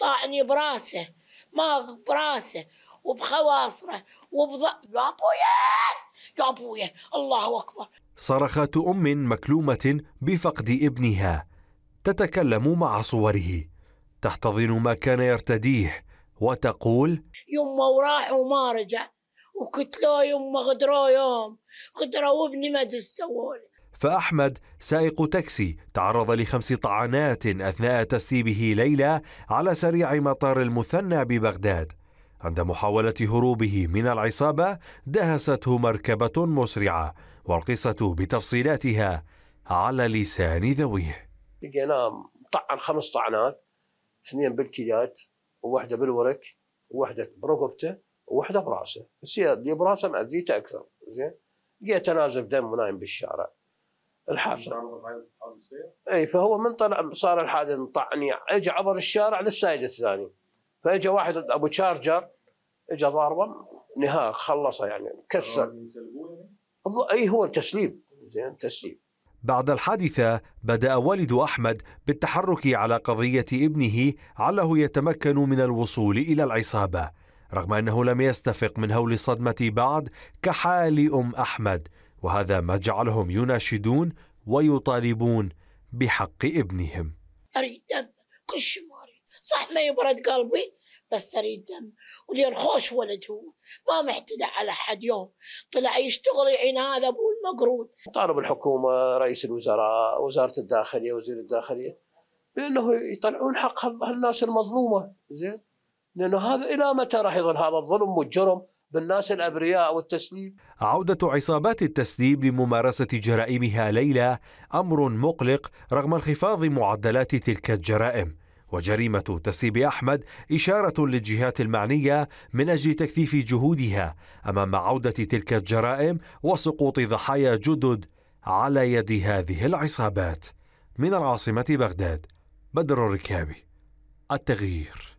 طاعني براسه ما براسه وبخواصره وبض... يا ابويا يا ابويا الله اكبر صرخات ام مكلومه بفقد ابنها تتكلم مع صوره تحتضن ما كان يرتديه وتقول يما وراح وما رجع وقتلوه يما غدروا يوم غدروا ابني ما ادري سووا فأحمد سائق تاكسي تعرض لخمس طعنات أثناء تسريبه ليلة على سريع مطار المثنى ببغداد عند محاولة هروبه من العصابة دهسته مركبة مسرعة والقصة بتفصيلاتها على لسان ذويه لقينا نعم، طعن خمس طعنات اثنين بالكيات وواحدة بالورك وواحدة برقبته وواحدة براسه السيارة دي براسه مأذيته أكثر زين لقيته نازل دم ونايم بالشارع الحاصل اي فهو من طلع صار الحادث طعني اجى عبر الشارع للسائد الثاني فاجى واحد ابو تشارجر اجى ضاربه نهاق خلصه يعني كسر اي هو يعني؟ التسليم إيه، زين تسليم بعد الحادثة بدأ والد أحمد بالتحرك على قضية ابنه علّه يتمكن من الوصول إلى العصابة رغم أنه لم يستفق من هول الصدمة بعد كحال أم أحمد وهذا ما جعلهم يناشدون ويطالبون بحق ابنهم اريد دم كل شيء ما اريد صح ما يبرد قلبي بس اريد دم ولين خوش ولد هو ما محتدى على حد يوم طلع يشتغل يعين هذا ابو المقرود طالب الحكومه رئيس الوزراء وزاره الداخليه وزير الداخليه بانه يطلعون حق هالناس المظلومه زين لانه هذا الى متى راح يظل هذا الظلم والجرم بالناس الأبرياء والتسليم عودة عصابات التسليب لممارسة جرائمها ليلة أمر مقلق رغم انخفاض معدلات تلك الجرائم وجريمة تسليب أحمد إشارة للجهات المعنية من أجل تكثيف جهودها أمام عودة تلك الجرائم وسقوط ضحايا جدد على يد هذه العصابات من العاصمة بغداد بدر الركابي التغيير